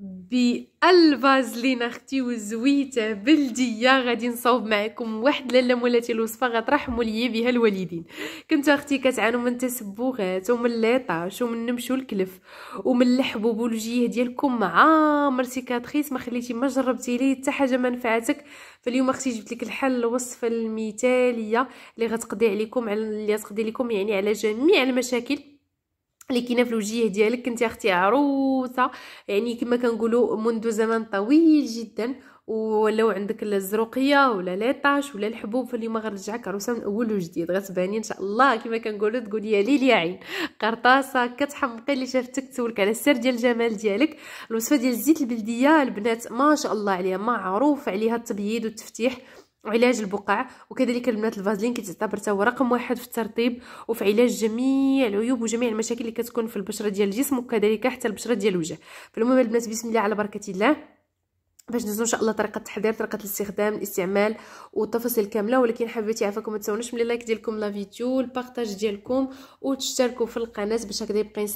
بالفازلين اختي وزويته بلديه غادي نصاوب معكم واحد لاله مولاتي الوصفه غترحموا لي بها الوالدين كنت اختي كتعانوا من تسبغات ومن ليطاش ومن نمشو الكلف ومن الحبوب والجيه ديالكم عامر سيكاتريس ما خليتي ما جربتي ليه حتى حاجه ما نفعتك فاليوم اختي جبت لك الحل الوصفه المثاليه اللي غتقضي عليكم على اللي غتقضي لكم يعني على جميع المشاكل اللي كاينه في الوجيه ديالك كنتي اختي عروسه يعني كما كنقولوا منذ زمن طويل جدا ولو عندك الزروقيه ولا ليطاش ولا الحبوب فاليوم غنرجعك عروسه من اول وجديد غتباني ان شاء الله كما كنقولوا تقول يا ليل يا عين قرطاسه كتحمقي اللي شافتك تسولك على السر ديال الجمال ديالك الوصفه ديال الزيت البلديه البنات ما شاء الله عليها معروف عليها التبييض والتفتيح وعلاج البقع وكذلك البنات الفازلين كتعتبر هو رقم واحد في الترطيب وفي علاج جميع العيوب وجميع المشاكل اللي كتكون في البشره ديال الجسم وكذلك حتى البشره ديال الوجه فالمهم البنات بسم الله على بركه الله باش ندوزو ان شاء الله طريقه التحضير طريقه الاستخدام الاستعمال والتفاصيل كامله ولكن حبيبتي عافاكم ما تنساونيش من اللايك ديالكم لا فيديو البارطاج ديالكم وتشتركوا في القناه باش هكذا يبقى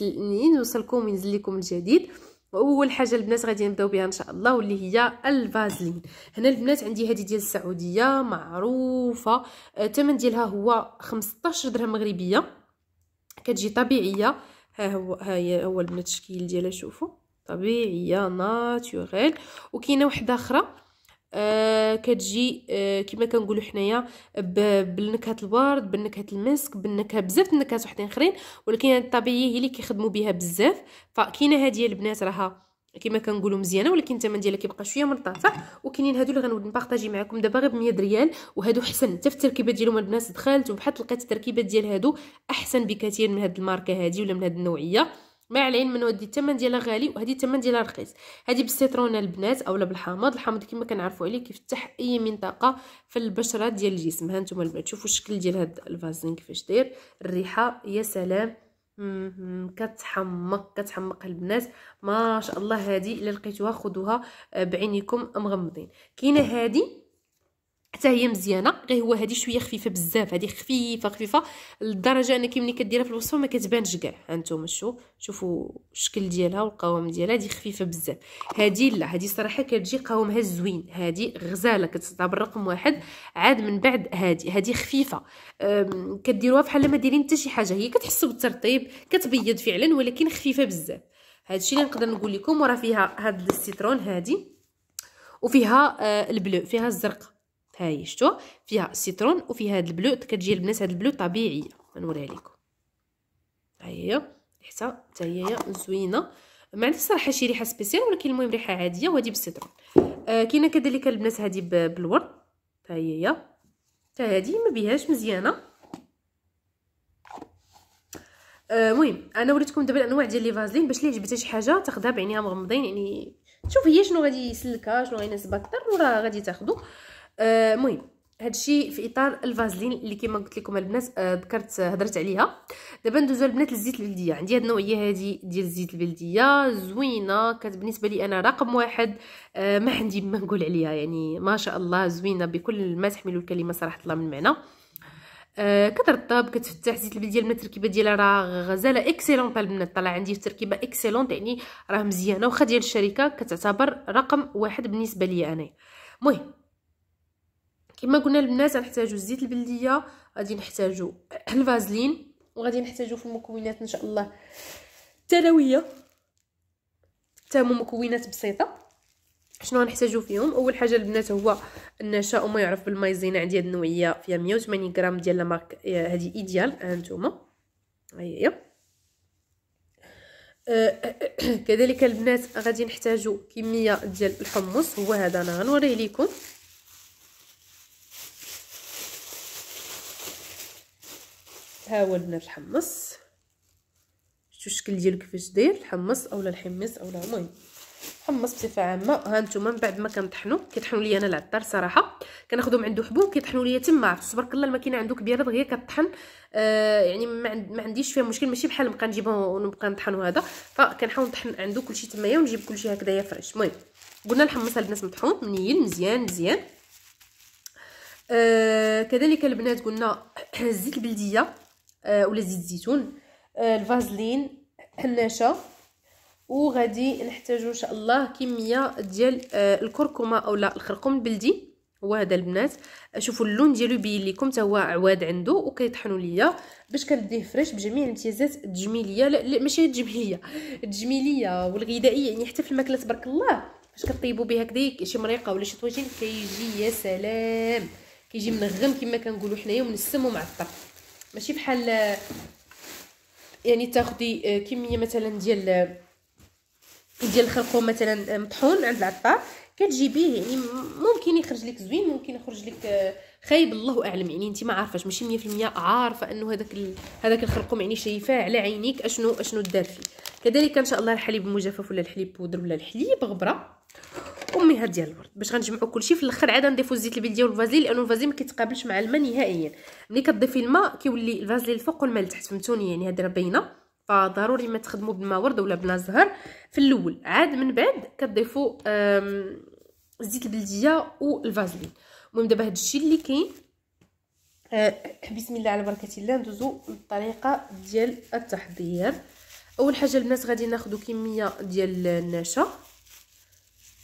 يوصلكم وينزل لكم الجديد اول حاجه البنات غادي نبداو بها ان شاء الله واللي هي الفازلين هنا البنات عندي هذه ديال السعوديه معروفه آه، الثمن ديالها هو 15 درهم مغربيه كتجي طبيعيه ها هو ها هي هو البنات الشكل ديالها شوفوا طبيعيه ناتوريل وكاينه وحده اخرى آه كتجي آه كما كنقولوا حنايا بالنكهه الورد بالنكهه المسك بالنكهه بزاف النكهات وحدين اخرين ولكن الطبيعيه هي اللي كيخدموا بها بزاف فكاينه هذه البنات راها كما كنقولوا مزيانه ولكن الثمن ديالها كيبقى شويه مرتفع وكاينين هادو اللي غنود نبارطاجي معكم دابا غير ب 100 ريال وهادو حسن حتى في التركيبه ديالهم البنات دخلت وبحال لقيت التركيبه ديال هادو احسن بكثير من هاد الماركه هادي ولا من هاد النوعيه ما علينا من ودي الثمن ديالها غالي وهذه الثمن ديالها رخيص هذه بالسيترون البنات اولا بالحامض الحامض كما كنعرفوا عليه كيفتح اي منطقه في البشره ديال الجسم ها نتوما البنات شوفوا الشكل ديال هذا الفازلين كيفاش داير الريحه يا سلام كتحمق كتحمق البنات ما شاء الله هذه الا لقيتوها خذوها بعينيكم مغمضين كاينه هذه حتى هي مزيانه غير هو هذه شويه خفيفه بزاف هذه خفيفه خفيفه لدرجه انك ملي كديرها في الوصفه ما كتبانش كاع هانتوما شو شوفوا الشكل ديالها والقوام ديالها هذه خفيفه بزاف هذه لا هذه صراحه كتجي قوامها زوين هذه غزاله كتصداب الرقم واحد عاد من بعد هذه هذه خفيفه كديروها بحال ما دايرين حتى شي حاجه هي كتحسوا بالترطيب كتبيض فعلا ولكن خفيفه بزاف الشيء اللي نقدر نقول لكم وراه فيها هذا السيترون هذه وفيها آه، البلو فيها الزرقاء هاي شتو فيها سيترون وفيها هاد البلو كتجي البنات هاد البلو طبيعيه غنوريها لكم ها هي حتى حتى هي زوينه ما عندي صراحه شي ريحه سبيسيال ولكن المهم ريحه عاديه وهادي بالسيترون آه كاينه كذلك البنات هادي بالورد ها هي حتى هادي ما بيهاش مزيانه آه، المهم آه انا وريتكم دابا الانواع ديال لي فازلين باش اللي عجبتها شي حاجه تاخدها بعينيها مغمضين يعني تشوف هي شنو غادي يسلكها شنو غيناسبها اكثر وراه غادي تاخدو آه، المهم هادشي في اطار الفازلين اللي كما قلت لكم البنات آه، ذكرت هضرت عليها دابا ندوزو البنات للزيت البلديه عندي هاد النوعيه هادي ديال الزيت البلديه زوينه كانت بالنسبه لي انا رقم واحد أه ما عندي ما نقول عليها يعني ما شاء الله زوينه بكل ما تحمل الكلمه صراحه الله من معنى أه كترطب كتفتح زيت البلديه البنات التركيبه ديالها راه غزاله اكسيلونط البنات طلع عندي في تركيبه اكسيلونط يعني راه مزيانه واخا ديال الشركه كتعتبر رقم واحد بالنسبه لي انا المهم كما قلنا البنات غنحتاجو الزيت البلديه غادي نحتاجو الفازلين وغادي نحتاجو في المكونات ان شاء الله التلويه تامو مكونات بسيطه شنو غنحتاجو فيهم اول حاجه البنات هو النشا وما يعرف بالمايزينا عندي هاد النوعيه فيها 180 غرام ديال لامارك آه، هادي ايديال هانتوما هاهي هي آه، آه، كذلك البنات غادي نحتاجو كميه ديال الحمص هو هذا انا غنوريه لكم حاولنا الحمص شتو الشكل ديالو كيفاش داير الحمص اولا الحمص اولا المهم حمص بصفه عامه ها نتوما من بعد ما كنطحنو كيطحنوا لي انا العطار صراحه كناخذو من عنده حبوب كيطحنوا لي تما تبارك الله الماكينه عنده كبيره دغيا كطحن آه يعني ما عنديش فيها مشكل ماشي بحال نبقى نجيبها ونبقى نطحنو هذا فكنحاول نطحن عنده كلشي تمايا ونجيب كلشي هكذايا فريش المهم قلنا الحمص البنات مطحون منين مزيان مزيان آه كذلك البنات قلنا الزيت البلديه آه، ولا زيت زيتون آه، الفازلين حناشه وغادي نحتاجو ان شاء الله كميه ديال آه، الكركمه اولا الخرقوم البلدي هو هذا البنات شوفوا اللون ديالو بين لكم حتى هو عواد عنده وكيطحنوا ليا باش كنديه فريش بجميع الامتيازات التجميليه لا, لا ماشي التجميليه التجميليه والغذائيه يعني حتى في الماكله تبارك الله فاش كطيبوا بها هكذا شي مريقه ولا شي طويجين كيجي يا سلام كيجي منغم كما كنقولوا حنايا ومنسم ومعطر ماشي بحال يعني تاخدي آه، كميه مثلا ديال آه، ديال الخرقوم مثلا آه، مطحون عند العطار كتجيبيه يعني ممكن يخرج لك زوين ممكن يخرج لك خايب الله اعلم يعني انت ما عارفاش ماشي 100% عارفه انه هذاك هذاك الخرقوم يعني شايفاه على عينيك اشنو اشنو دار فيه كذلك ان شاء الله الحليب المجفف ولا الحليب بودر ولا الحليب غبره امها ديال الورد باش غنجمعوا كلشي في الاخر عاد نضيفوا الزيت البلدي والفازلين لانه الفازلين ما كيتقابلش مع الماء نهائيا ملي كتضيفي الماء كيولي الفازلين الفوق والماء لتحت فهمتوني يعني راه باينه فضروري ما تخدموا بالماء ورد ولا بلا زهر في الاول عاد من بعد كتضيفوا الزيت البلديه والفازلين المهم دابا هادشي اللي كاين آه، بسم الله على بركه الله ندوزو للطريقه ديال التحضير اول حاجه البنات غادي ناخذ كميه ديال النشا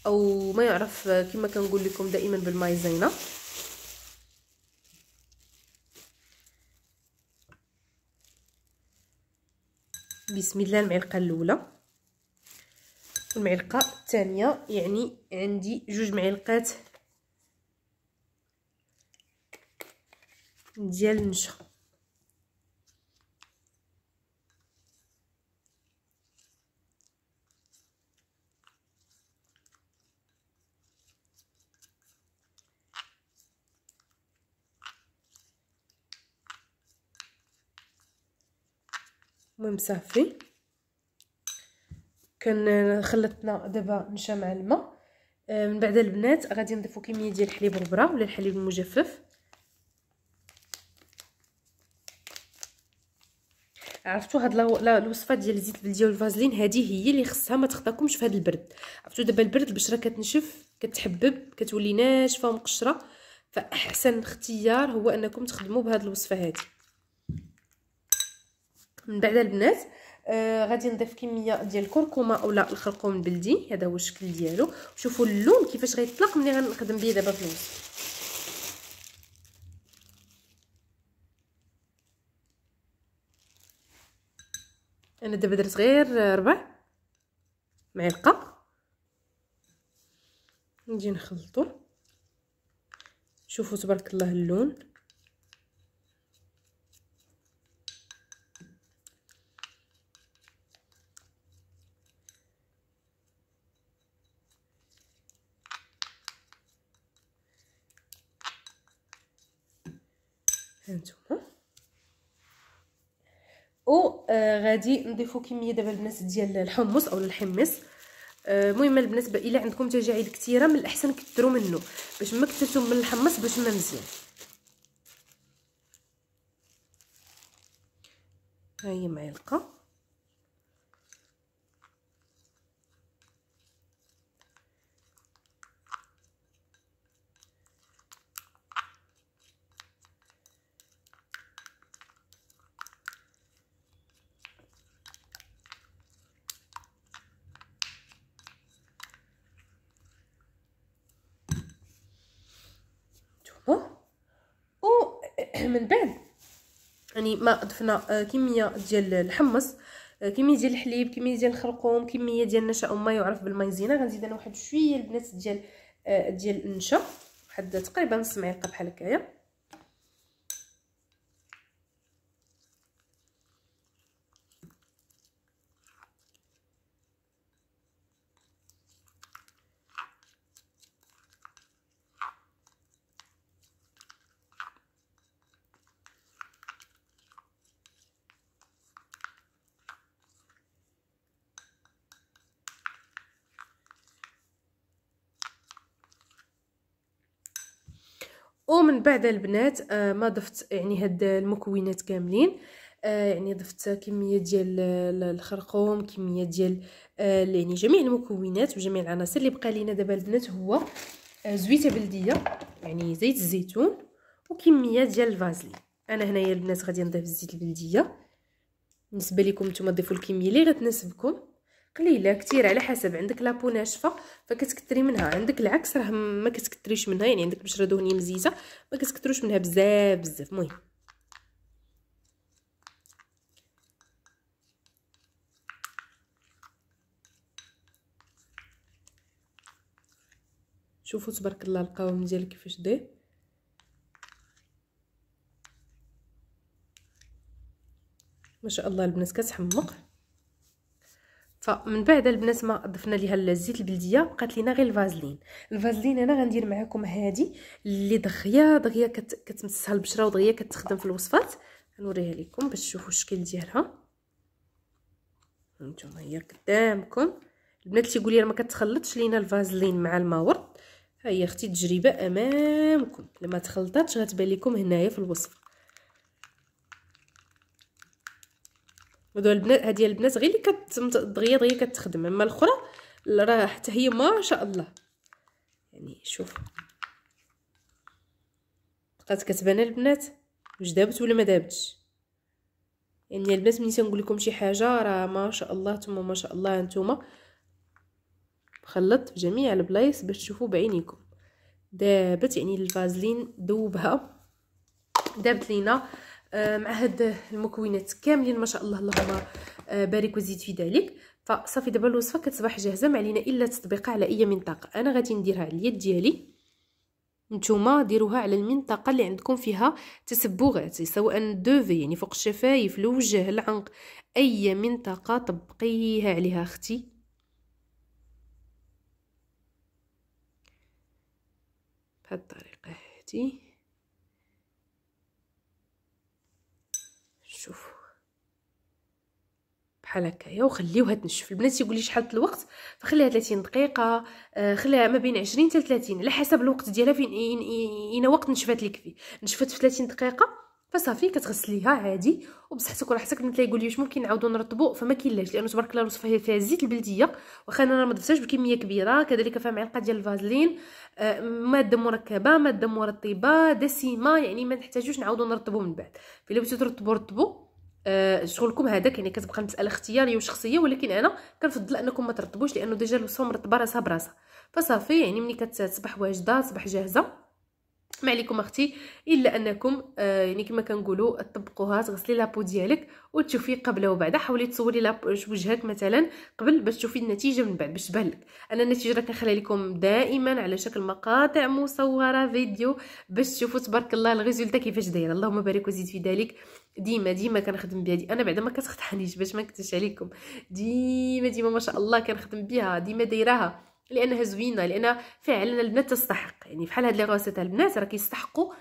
او ما يعرف كما كنقول لكم دائما بالمايزينا بسم الله المعلقه الاولى المعلقه الثانيه يعني عندي جوج معلقات ديال النشا المهم صافي كان خلطنا دابا نشا مع الماء آه، من بعد البنات غادي نضيفو كميه ديال الحليب البرا ولا الحليب المجفف عرفتوا هاد الوصفه ديال الزيت البلدي والفازلين هذه هي اللي خصها ما تخطاكمش في هاد البرد عرفتوا دابا البرد البشره كتنشف كتحبب كتولي ناشفه ومقشره فاحسن اختيار هو انكم تخدموا بهاد الوصفه هذه من بعد البنات آه غادي نضيف كميه ديال الكركمه اولا الخرقوم البلدي هذا هو الشكل ديالو شوفوا اللون كيفاش غيطلق ملي غنخدم به دابا في الوسط انا دابا درت غير ربع معلقه نجي نخلطو شوفوا تبارك الله اللون هانتوما او آه غادي نضيفو كميه دابا البنات ديال الحمص او الحمص آه، المهم آه بالنسبه الا عندكم تجاعيد كثيره من الاحسن كثروا منه باش ما كثرتو من الحمص باش ما مزيان ها هي معلقه من بعد يعني ما ضفنا آه، كميه ديال الحمص آه، كميه ديال الحليب كميه ديال الخرقوم كميه ديال النشا ما يعرف بالمايزينا غنزيد انا واحد شويه البنات ديال آه، ديال النشا واحد تقريبا نص معلقه بحال هكايا ومن بعد البنات آه، ما ضفت يعني هاد المكونات كاملين آه، يعني ضفت كميه ديال الخرقوم كميه ديال آه، يعني جميع المكونات وجميع العناصر اللي بقى لينا دابا البنات هو زويته بلديه يعني زيت الزيتون وكميه ديال الفازلين انا هنايا البنات غادي نضيف الزيت البلديه بالنسبه لكم نتوما ضيفوا الكميه اللي غتناسبكم قليله كثير على حسب عندك لابو ناشفه فكتكثري منها عندك العكس راه ما كتكثريش منها يعني عندك بشره دهنيه مزيزه ما كتكثروش منها بزاف بزاف المهم شوفوا تبارك الله القوام ديالك كيفاش داير ما شاء الله البنات كتحمق فمن بعد البنات ما ضفنا ليها الزيت البلديه بقات لينا غير الفازلين الفازلين انا غندير معكم هادي اللي دغيا دغيا كت... كتمسها البشره ودغيا كتخدم في الوصفات غنوريها لكم باش تشوفوا الشكل ديالها هانتوما هي قدامكم البنات اللي تيقول لي ما كتخلطش لينا الفازلين مع الماء ورد ها هي اختي تجربه امامكم لما تخلطاتش غتبان لكم هنايا في الوصفه هادو البنات هادي البنات غير اللي كت دغيا دغيا كتخدم اما الاخرى راه حتى هي ما شاء الله يعني شوف بقات كتبان البنات واش دابت ولا ما دابتش يعني البنات ملي تنقول لكم شي حاجه راه ما شاء الله ثم ما شاء الله نتوما خلطت في جميع البلايص باش تشوفوا بعينيكم دابت يعني الفازلين ذوبها دابت لينا مع هاد المكونات كاملين ما شاء الله اللهم أه، بارك وزيد في ذلك فصافي دابا الوصفه كتصبح جاهزه ما علينا الا تطبيقها على اي منطقه انا غادي نديرها على اليد ديالي نتوما ديروها على المنطقه اللي عندكم فيها تسبغات سواء دوفي يعني فوق الشفايف الوجه العنق اي منطقه طبقيها عليها اختي بهذه الطريقه هذه بحال هكايا وخليوها تنشف البنات يقول لي شحال الوقت فخليها 30 دقيقه آه، خليها ما بين 20 حتى 30 على حسب الوقت ديالها فين اين وقت نشفات لك فيه نشفات في 30 دقيقه فصافي كتغسليها عادي وبصحتك وراحتك البنات يقول لي واش ممكن نعاودو نرطبو فما كاينلاش لانه تبارك الله الوصفه فيها الزيت البلديه واخا انا ما ضفتهاش بكميه كبيره كذلك فيها معلقه ديال الفازلين آه، ماده مركبه ماده مرطبه دسمه يعني ما نحتاجوش نعاودو نرطبو من بعد الا بغيتو ترطبو رطبو آه شغلكم هذاك يعني كتبقى المساله اختياريه وشخصيه ولكن انا كنفضل انكم ما ترطبوش لانه ديجا الوصفه رطبه راسها براسها فصافي يعني ملي كتصبح واجده تصبح جاهزه ما عليكم اختي الا انكم آه يعني كما كنقولوا طبقوها تغسلي لابو ديالك وتشوفي قبل وبعد حاولي تصوري وجهك مثلا قبل باش تشوفي النتيجه من بعد باش تبان انا النتيجه راه كنخليها لكم دائما على شكل مقاطع مصوره فيديو باش تشوفوا تبارك الله الريزلت كيفاش داير اللهم بارك وزيد في ذلك ديما ديما كنخدم بها دي انا بعدا ما كتخطحنيش باش ما نكتش عليكم ديما ديما ما شاء الله كنخدم بها ديما دايراها لانها زوينه لان فعلا البنات تستحق يعني بحال هاد لي روسيت البنات راه كيستحقوا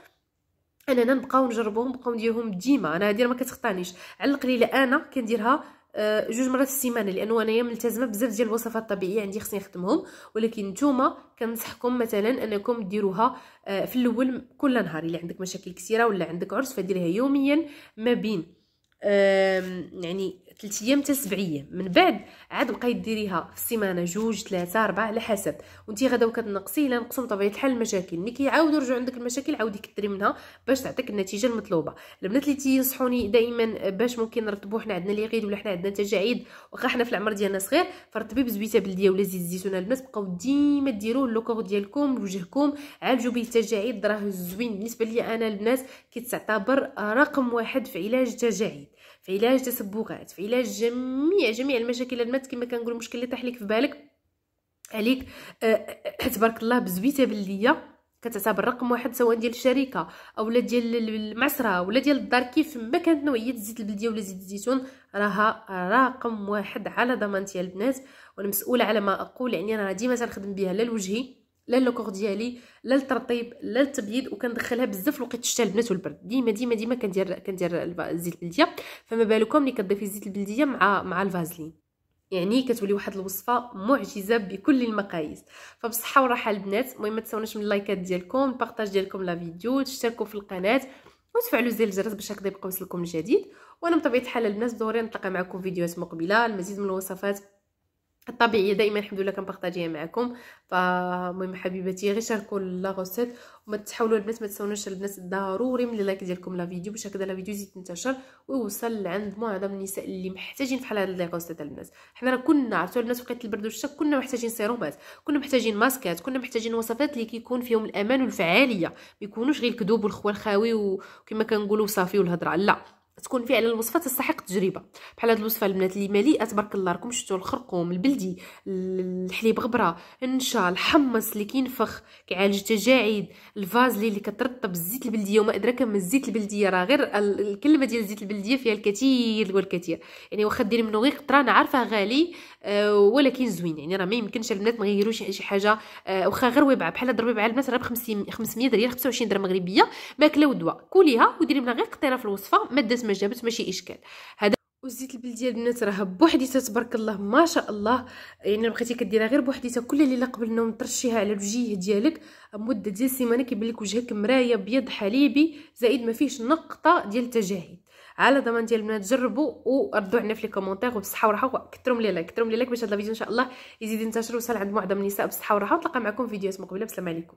اننا نبقاو نجربوهم نبقاو نديرهم ديما انا هادي ما كتخطانيش على القليله انا كنديرها آه، جوج مرات في السيمانه لانه انايا ملتزمه بزاف ديال الوصفات الطبيعيه عندي خصني نخدمهم ولكن نتوما كنصحكم مثلا انكم ديروها آه، في الاول كل نهار الا عندك مشاكل كثيره ولا عندك عرس فديريها يوميا ما بين يعني ثلاث ايام حتى سبع ايام من بعد عاد بقاي ديريها في السيمانه جوج ثلاثه اربعه على حسب وانت غدا كتنقصي الا نقصوا بطبيعه الحال المشاكل ملي كيعاودوا يرجعوا عندك المشاكل عاودي كثري منها باش تعطيك النتيجه المطلوبه البنات اللي تينصحوني دائما باش ممكن نرطبوا حنا عندنا لي غيد ولا حنا عندنا تجاعيد واخا حنا في العمر ديالنا صغير فرطبي بزبيته بلديه ولا زيت الزيتون البنات بقاو ديما ديروه لوكور ديالكم لوجهكم عالجوا به التجاعيد راه زوين بالنسبه ليا انا البنات كيتعتبر رقم واحد في علاج التجاعيد في علاج تسبغات في علاج جميع جميع المشاكل المات كما كنقول المشكل اللي طاح لك في بالك عليك أه, آه، تبارك الله بزويته بالليه كتعتبر رقم واحد سواء ديال الشركه اولا ديال المعسره اولا ديال الدار كيف ما كانت نوعيه الزيت البلديه ولا زيت الزيتون راها رقم واحد على ضمانتي البنات وانا مسؤوله على ما اقول يعني انا ديما تنخدم بها لا لوجهي لا لوكور ديالي لا الترطيب لا التبييض وكندخلها بزاف لوقيت الشتاء البنات والبرد ديما ديما ديما كندير كندير الزيت البلديه فما بالكم ملي كتضيفي الزيت البلديه مع مع الفازلين يعني كتولي واحد الوصفه معجزه بكل المقاييس فبصحه وراحه البنات المهم ما تنساوناش من اللايكات ديالكم البارطاج ديالكم لا فيديو تشتركوا في القناه وتفعلوا زر الجرس باش هكذا يبقى يوصلكم الجديد وانا بطبيعه الحال البنات ضروري نتلاقى معكم فيديوهات مقبله المزيد من الوصفات الطبيعيه دائما الحمد لله كنبارطاجيها معكم فالمهم حبيباتي غير شاركوا لا غوسيت وما تحاولوا البنات ما تنساوناش البنات ضروري من اللايك ديالكم لا فيديو باش هكذا لا فيديو يزيد ينتشر ويوصل لعند معظم النساء اللي محتاجين بحال هاد لا غوسيت البنات حنا راه كنا عرفتوا البنات وقت البرد والشتا كنا محتاجين سيرومات كنا محتاجين ماسكات كنا محتاجين وصفات اللي كيكون فيهم الامان والفعاليه ما يكونوش غير الكذوب خاوي وكما كنقولوا صافي والهضره لا تكون فعلا الوصفه تستحق التجربه بحال هاد الوصفه البنات اللي مليئه تبارك الله راكم شفتوا الخرقوم البلدي الحليب غبره النشا الحمص اللي كينفخ كيعالج التجاعيد الفازلي اللي كترطب الزيت البلديه وما ادراك ما الزيت البلديه راه غير الكلمه ديال الزيت البلديه فيها الكثير والكثير يعني واخا ديري منه غير قطره انا عارفه غالي آه، ولكن زوين يعني راه ما يمكنش البنات ما يغيروش شي حاجه آه، واخا غير ويبعه بحال ضربي الربيعه البنات راه ب 500 درهم 25 درهم مغربيه ماكله ودواء كوليها وديري منها غير قطيره في الوصفه ما دات ما جابت ماشي اشكال هذا والزيت البلدي البنات راه بوحديتها تبارك الله ما شاء الله يعني بقيتي كديرها غير بوحديتها كل ليله قبل النوم ترشيها على الوجه ديالك مده ديال السيمانه كيبان لك وجهك مرايه بيض حليبي زائد ما فيهش نقطه ديال التجاهل على ضمان ديال البنات جربوا وردوا علينا في لي كومونتير وبالصحه والراحه كثروا لي لايك كثروا لي لايك باش هذا الفيديو ان شاء الله يزيد ينتشر ويوصل عند معظم النساء بالصحه والراحه ونتلاقى معكم في فيديوهات مقبله بسلام عليكم